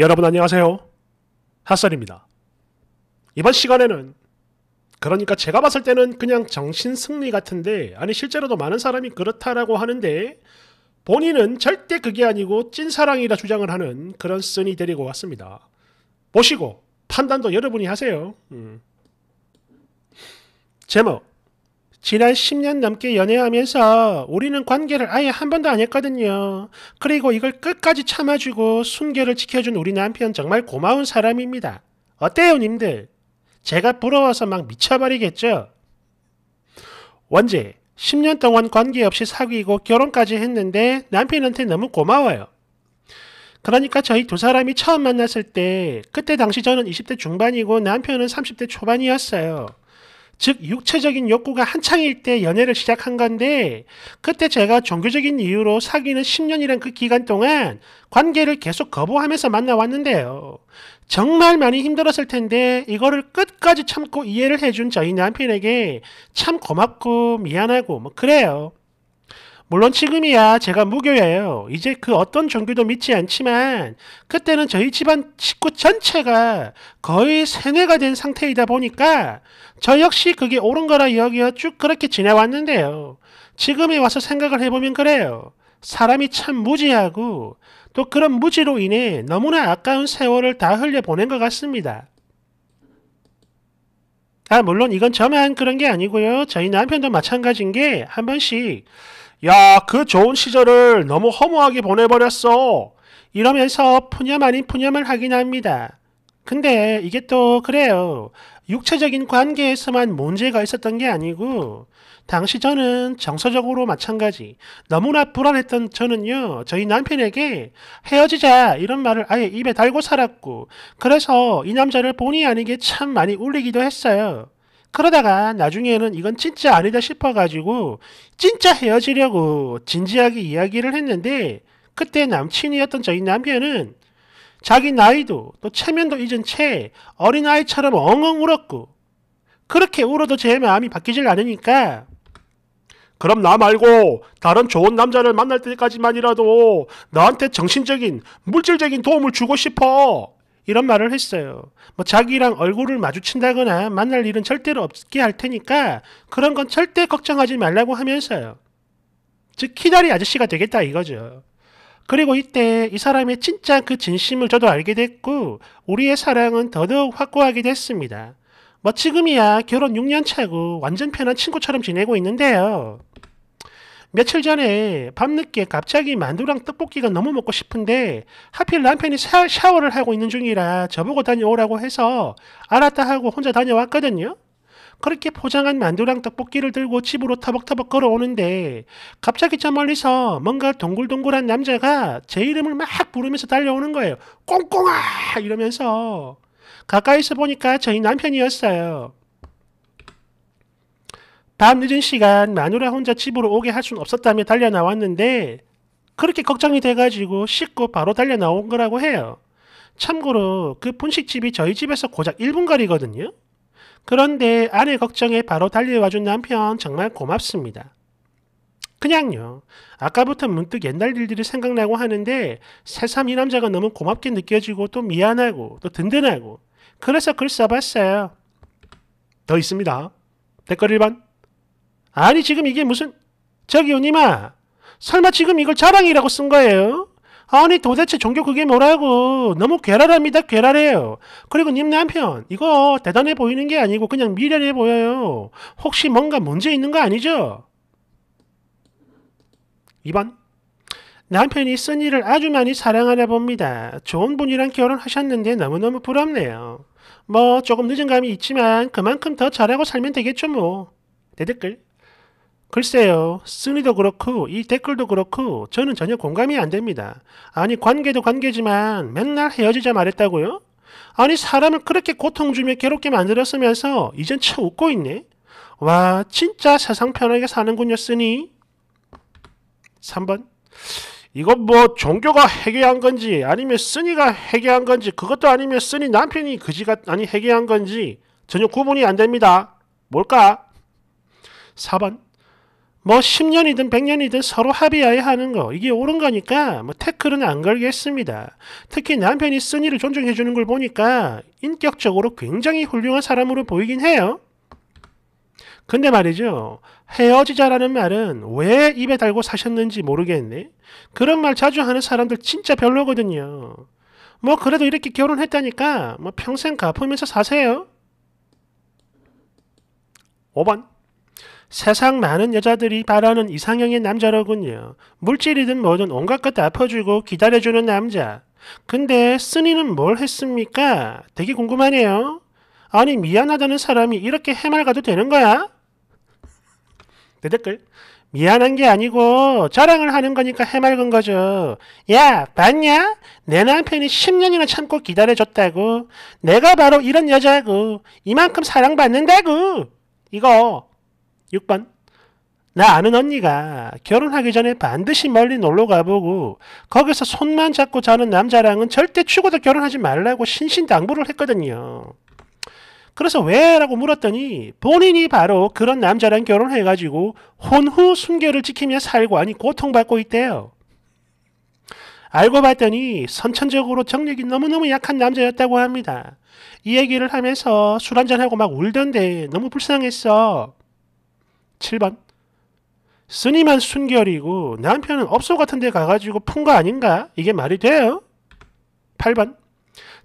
여러분 안녕하세요. 핫설입니다. 이번 시간에는 그러니까 제가 봤을 때는 그냥 정신 승리 같은데 아니 실제로도 많은 사람이 그렇다라고 하는데 본인은 절대 그게 아니고 찐사랑이라 주장을 하는 그런 쓴이 데리고 왔습니다. 보시고 판단도 여러분이 하세요. 음. 제목 지난 10년 넘게 연애하면서 우리는 관계를 아예 한 번도 안 했거든요. 그리고 이걸 끝까지 참아주고 순결을 지켜준 우리 남편 정말 고마운 사람입니다. 어때요, 님들? 제가 부러워서 막 미쳐버리겠죠? 원제, 10년 동안 관계없이 사귀고 결혼까지 했는데 남편한테 너무 고마워요. 그러니까 저희 두 사람이 처음 만났을 때, 그때 당시 저는 20대 중반이고 남편은 30대 초반이었어요. 즉 육체적인 욕구가 한창일 때 연애를 시작한 건데 그때 제가 종교적인 이유로 사귀는 10년이란 그 기간 동안 관계를 계속 거부하면서 만나왔는데요. 정말 많이 힘들었을 텐데 이거를 끝까지 참고 이해를 해준 저희 남편에게 참 고맙고 미안하고 뭐 그래요. 물론 지금이야 제가 무교예요. 이제 그 어떤 종교도 믿지 않지만 그때는 저희 집안 식구 전체가 거의 세뇌가 된 상태이다 보니까 저 역시 그게 옳은 거라 여기어 쭉 그렇게 지내왔는데요. 지금에 와서 생각을 해보면 그래요. 사람이 참 무지하고 또 그런 무지로 인해 너무나 아까운 세월을 다 흘려보낸 것 같습니다. 아, 물론 이건 저만 그런 게 아니고요. 저희 남편도 마찬가지인 게 한 번씩 야, 그 좋은 시절을 너무 허무하게 보내버렸어. 이러면서 푸념 아닌 푸념을 하긴 합니다. 근데 이게 또 그래요. 육체적인 관계에서만 문제가 있었던 게 아니고, 당시 저는 정서적으로 마찬가지. 너무나 불안했던 저는요, 저희 남편에게 헤어지자 이런 말을 아예 입에 달고 살았고, 그래서 이 남자를 본의 아니게 참 많이 울리기도 했어요. 그러다가 나중에는 이건 진짜 아니다 싶어가지고 진짜 헤어지려고 진지하게 이야기를 했는데 그때 남친이었던 저희 남편은 자기 나이도 또 체면도 잊은 채 어린아이처럼 엉엉 울었고 그렇게 울어도 제 마음이 바뀌질 않으니까 그럼 나 말고 다른 좋은 남자를 만날 때까지만이라도 나한테 정신적인 물질적인 도움을 주고 싶어 이런 말을 했어요. 뭐 자기랑 얼굴을 마주친다거나 만날 일은 절대로 없게 할 테니까 그런 건 절대 걱정하지 말라고 하면서요. 즉 키다리 아저씨가 되겠다 이거죠. 그리고 이때 이 사람의 진짜 그 진심을 저도 알게 됐고 우리의 사랑은 더더욱 확고하게 됐습니다. 뭐 지금이야 결혼 6년 차고 완전 편한 친구처럼 지내고 있는데요. 며칠 전에 밤늦게 갑자기 만두랑 떡볶이가 너무 먹고 싶은데 하필 남편이 샤, 샤워를 하고 있는 중이라 저보고 다녀오라고 해서 알았다 하고 혼자 다녀왔거든요. 그렇게 포장한 만두랑 떡볶이를 들고 집으로 터벅터벅 걸어오는데 갑자기 저 멀리서 뭔가 동글동글한 남자가 제 이름을 막 부르면서 달려오는 거예요. 꽁꽁아! 이러면서 가까이서 보니까 저희 남편이었어요. 밤 늦은 시간 마누라 혼자 집으로 오게 할 순 없었다며 달려 나왔는데 그렇게 걱정이 돼가지고 씻고 바로 달려 나온 거라고 해요. 참고로 그 분식집이 저희 집에서 고작 1분 거리거든요. 그런데 아내 걱정에 바로 달려와준 남편 정말 고맙습니다. 그냥요. 아까부터 문득 옛날 일들이 생각나고 하는데 새삼 이 남자가 너무 고맙게 느껴지고 또 미안하고 또 든든하고 그래서 글 써봤어요. 더 있습니다. 댓글 1번 아니 지금 이게 무슨 저기 요님아 설마 지금 이걸 자랑이라고 쓴 거예요? 아니 도대체 종교 그게 뭐라고 너무 괴랄합니다 괴랄해요 그리고 님 남편 이거 대단해 보이는 게 아니고 그냥 미련해 보여요 혹시 뭔가 문제 있는 거 아니죠? 2번 남편이 쓴이를 아주 많이 사랑하나 봅니다. 좋은 분이랑 결혼하셨는데 너무너무 부럽네요. 뭐 조금 늦은 감이 있지만 그만큼 더 잘하고 살면 되겠죠 뭐. 대댓글 글쎄요, 승리도 그렇고, 이 댓글도 그렇고, 저는 전혀 공감이 안 됩니다. 아니, 관계도 관계지만, 맨날 헤어지자 말했다고요? 아니, 사람을 그렇게 고통 주며 괴롭게 만들었으면서, 이젠 쳐 웃고 있네? 와, 진짜 세상 편하게 사는군요, 쓰니. 3번. 이건 뭐 종교가 해결한 건지 아니면 쓰니가 해결한 건지 그것도 아니면 쓰니 남편이 그지가 아니 해결한 건지 전혀 구분이 안 됩니다. 뭘까? 4번 뭐 10년이든 100년이든 서로 합의하에 하는 거 이게 옳은 거니까 뭐 태클은 안 걸겠습니다. 특히 남편이 쓴이를 존중해 주는 걸 보니까 인격적으로 굉장히 훌륭한 사람으로 보이긴 해요. 근데 말이죠. 헤어지자라는 말은 왜 입에 달고 사셨는지 모르겠네. 그런 말 자주 하는 사람들 진짜 별로거든요. 뭐 그래도 이렇게 결혼했다니까 뭐 평생 갚으면서 사세요. 5번 세상 많은 여자들이 바라는 이상형의 남자로군요. 물질이든 뭐든 온갖 것 다퍼주고 기다려주는 남자. 근데 쓰니는 뭘 했습니까? 되게 궁금하네요. 아니 미안하다는 사람이 이렇게 해맑아도 되는 거야? 내 댓글 미안한 게 아니고 자랑을 하는 거니까 해맑은 거죠. 야 봤냐? 내 남편이 10년이나 참고 기다려줬다고. 내가 바로 이런 여자고 이만큼 사랑받는다고. 이거 6번 나 아는 언니가 결혼하기 전에 반드시 멀리 놀러 가보고 거기서 손만 잡고 자는 남자랑은 절대 죽어도 결혼하지 말라고 신신당부를 했거든요. 그래서 왜? 라고 물었더니 본인이 바로 그런 남자랑 결혼해가지고 혼후 순결을 지키며 살고 아니 고통받고 있대요. 알고 봤더니 선천적으로 정력이 너무너무 약한 남자였다고 합니다. 이 얘기를 하면서 술 한잔하고 막 울던데 너무 불쌍했어. 7번. 스님한 순결이고 남편은 업소 같은 데 가가지고 푼 거 아닌가? 이게 말이 돼요? 8번.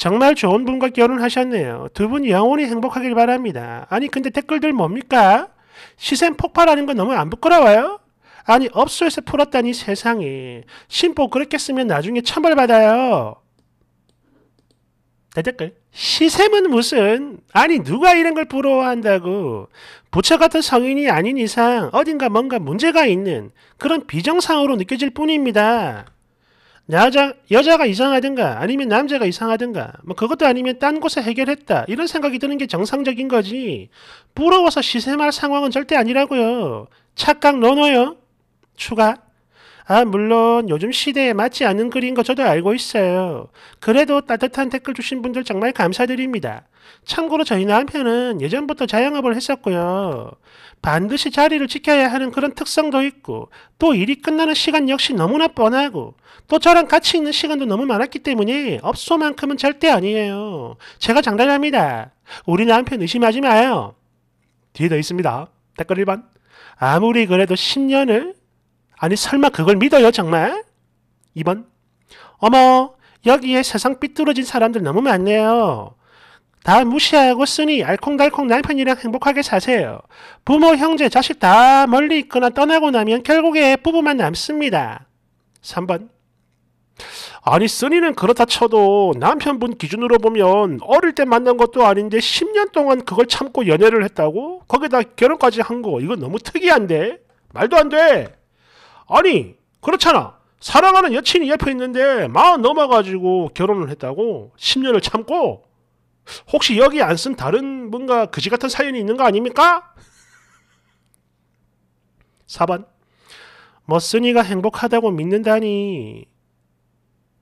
정말 좋은 분과 결혼하셨네요. 두 분 영원히 행복하길 바랍니다. 아니 근데 댓글들 뭡니까? 시샘 폭발하는 건 너무 안 부끄러워요? 아니 업소에서 풀었다니 세상에. 신보 그렇게 쓰면 나중에 천벌받아요. 댓글 시샘은 무슨 아니 누가 이런 걸 부러워한다고 부처 같은 성인이 아닌 이상 어딘가 뭔가 문제가 있는 그런 비정상으로 느껴질 뿐입니다. 여자, 여자가 이상하든가 아니면 남자가 이상하든가 뭐 그것도 아니면 딴 곳에 해결했다 이런 생각이 드는 게 정상적인 거지 부러워서 시샘할 상황은 절대 아니라고요. 착각 넣어요 추가 아, 물론 요즘 시대에 맞지 않은 글인 거 저도 알고 있어요. 그래도 따뜻한 댓글 주신 분들 정말 감사드립니다. 참고로 저희 남편은 예전부터 자영업을 했었고요. 반드시 자리를 지켜야 하는 그런 특성도 있고 또 일이 끝나는 시간 역시 너무나 뻔하고 또 저랑 같이 있는 시간도 너무 많았기 때문에 업소만큼은 절대 아니에요. 제가 장담합니다. 우리 남편 의심하지 마요. 뒤에 더 있습니다. 댓글 1번. 아무리 그래도 10년을 아니 설마 그걸 믿어요 정말? 2번 어머 여기에 세상 삐뚤어진 사람들 너무 많네요. 다 무시하고 쓰니 알콩달콩 남편이랑 행복하게 사세요. 부모, 형제, 자식 다 멀리 있거나 떠나고 나면 결국에 부부만 남습니다. 3번 아니 쓰니는 그렇다 쳐도 남편분 기준으로 보면 어릴 때 만난 것도 아닌데 10년 동안 그걸 참고 연애를 했다고? 거기다 결혼까지 한 거 이건 너무 특이한데? 말도 안 돼! 아니 그렇잖아. 사랑하는 여친이 옆에 있는데 마흔 넘어가지고 결혼을 했다고 10년을 참고 혹시 여기 안 쓴 다른 뭔가 그지 같은 사연이 있는 거 아닙니까? 4번 머쓰니가 행복하다고 믿는다니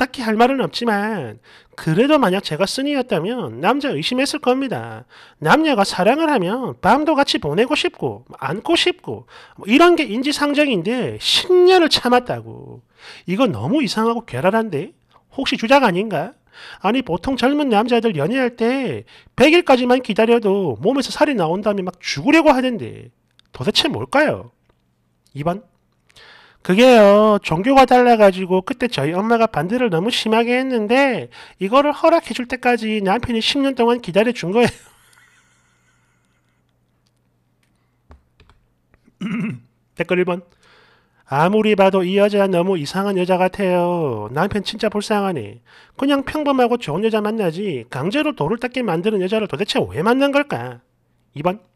딱히 할 말은 없지만 그래도 만약 제가 쓴이였다면 남자 의심했을 겁니다. 남녀가 사랑을 하면 밤도 같이 보내고 싶고 안고 싶고 뭐 이런 게 인지상정인데 10년을 참았다고. 이거 너무 이상하고 괴랄한데? 혹시 주작 아닌가? 아니 보통 젊은 남자들 연애할 때 100일까지만 기다려도 몸에서 살이 나온다음에막 죽으려고 하던데 도대체 뭘까요? 2번 그게요, 종교가 달라가지고 그때 저희 엄마가 반대를 너무 심하게 했는데 이거를 허락해줄 때까지 남편이 10년 동안 기다려준 거예요. 댓글 1번. 아무리 봐도 이 여자 너무 이상한 여자 같아요. 남편 진짜 불쌍하네. 그냥 평범하고 좋은 여자 만나지 강제로 돌을 닦게 만드는 여자를 도대체 왜 만난 걸까? 2번.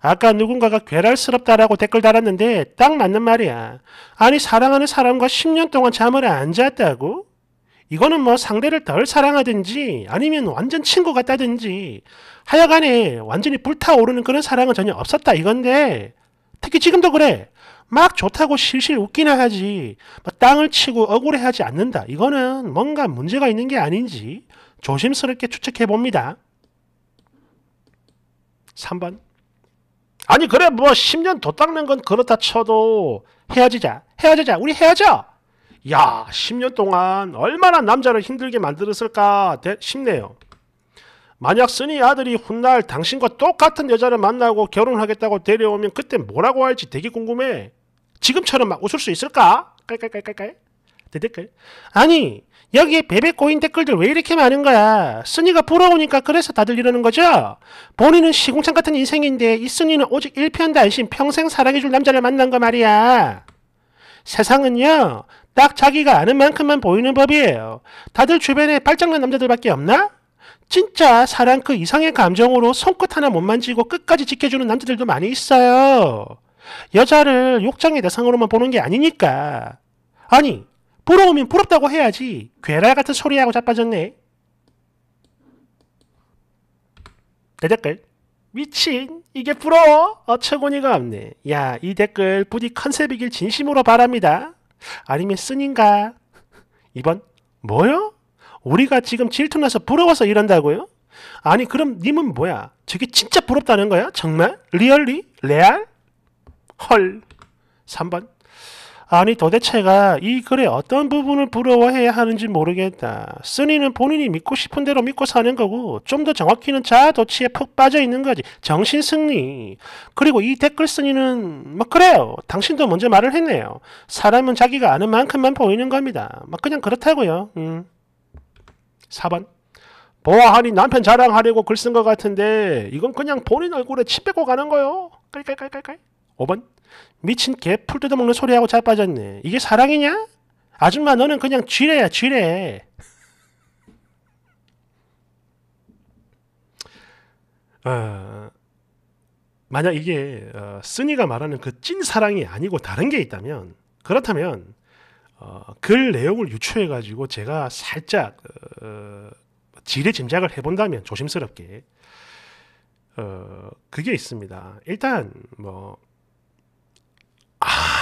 아까 누군가가 괴랄스럽다라고 댓글 달았는데 딱 맞는 말이야. 아니 사랑하는 사람과 10년 동안 잠을 안 잤다고? 이거는 뭐 상대를 덜 사랑하든지 아니면 완전 친구 같다든지 하여간에 완전히 불타오르는 그런 사랑은 전혀 없었다 이건데 특히 지금도 그래. 막 좋다고 실실 웃기나 하지 땅을 치고 억울해하지 않는다. 이거는 뭔가 문제가 있는 게 아닌지 조심스럽게 추측해 봅니다. 3번 아니 그래 뭐 10년 더 닦는 건 그렇다 쳐도 헤어지자 헤어지자 우리 헤어져 야 10년 동안 얼마나 남자를 힘들게 만들었을까 싶네요 만약 쓰니 아들이 훗날 당신과 똑같은 여자를 만나고 결혼하겠다고 데려오면 그때 뭐라고 할지 되게 궁금해 지금처럼 막 웃을 수 있을까? 깔깔깔깔깔 댓글. 아니 여기에 베베꼬인 댓글들 왜 이렇게 많은 거야? 순이가 부러우니까 그래서 다들 이러는 거죠? 본인은 시궁창 같은 인생인데 이 순이는 오직 일편단심 평생 사랑해줄 남자를 만난 거 말이야. 세상은요 딱 자기가 아는 만큼만 보이는 법이에요. 다들 주변에 발장난 남자들밖에 없나? 진짜 사랑 그 이상의 감정으로 손끝 하나 못 만지고 끝까지 지켜주는 남자들도 많이 있어요. 여자를 욕장의 대상으로만 보는 게 아니니까. 아니, 부러우면 부럽다고 해야지 괴랄 같은 소리하고 자빠졌네 내 댓글 미친 이게 부러워 어처구니가 없네 야이 댓글 부디 컨셉이길 진심으로 바랍니다 아니면 쓴인가 2번 뭐요? 우리가 지금 질투나서 부러워서 이런다고요? 아니 그럼 님은 뭐야? 저게 진짜 부럽다는 거야? 정말? 리얼리? 레알? 헐 3번 아니 도대체가 이 글의 어떤 부분을 부러워해야 하는지 모르겠다. 쓰니는 본인이 믿고 싶은 대로 믿고 사는 거고 좀 더 정확히는 자도치에푹 빠져 있는 거지. 정신승리. 그리고 이 댓글 쓰니는 뭐 그래요. 당신도 먼저 말을 했네요. 사람은 자기가 아는 만큼만 보이는 겁니다. 막 뭐 그냥 그렇다고요. 음. 4번. 보아하니 남편 자랑하려고 글 쓴 것 같은데 이건 그냥 본인 얼굴에 침 빼고 가는 거요. 깔깔깔깔깔. 5번. 미친 개 풀 뜯어먹는 소리하고 잘 빠졌네. 이게 사랑이냐? 아줌마 너는 그냥 지뢰야 지뢰. 어, 만약 이게 어, 쓰니가 말하는 그 찐 사랑이 아니고 다른 게 있다면 그렇다면 어, 글 내용을 유추해 가지고 제가 살짝 어, 지뢰 짐작을 해본다면 조심스럽게 어, 그게 있습니다. 일단 뭐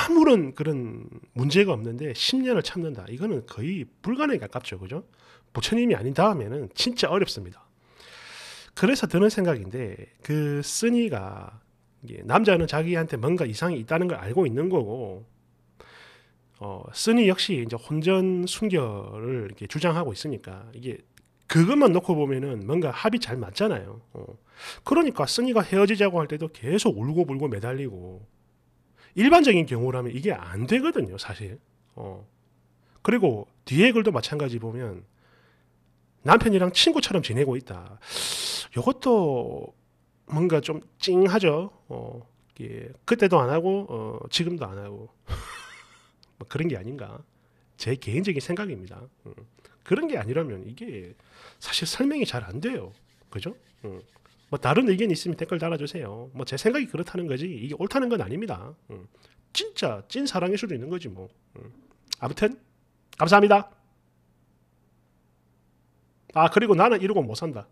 아무런 그런 문제가 없는데 10년을 참는다. 이거는 거의 불가능에 가깝죠. 그죠? 부처님이 아닌 다음에는 진짜 어렵습니다. 그래서 드는 생각인데 그 쓰니가 남자는 자기한테 뭔가 이상이 있다는 걸 알고 있는 거고 어, 쓰니 역시 이제 혼전 순결을 이렇게 주장하고 있으니까 이게 그것만 놓고 보면은 뭔가 합이 잘 맞잖아요. 어. 그러니까 쓰니가 헤어지자고 할 때도 계속 울고불고 매달리고 일반적인 경우라면 이게 안 되거든요, 사실. 어. 그리고 뒤에 글도 마찬가지 보면 남편이랑 친구처럼 지내고 있다. 이것도 뭔가 좀 찡하죠. 어, 예. 그때도 안 하고 어, 지금도 안 하고 뭐 그런 게 아닌가. 제 개인적인 생각입니다. 음. 그런 게 아니라면 이게 사실 설명이 잘 안 돼요. 그죠? 음. 뭐 다른 의견이 있으면 댓글 달아주세요. 뭐 제 생각이 그렇다는 거지 이게 옳다는 건 아닙니다. 음. 진짜 찐 사랑일 수도 있는 거지 뭐. 음. 아무튼 감사합니다. 아 그리고 나는 이러고 못 산다.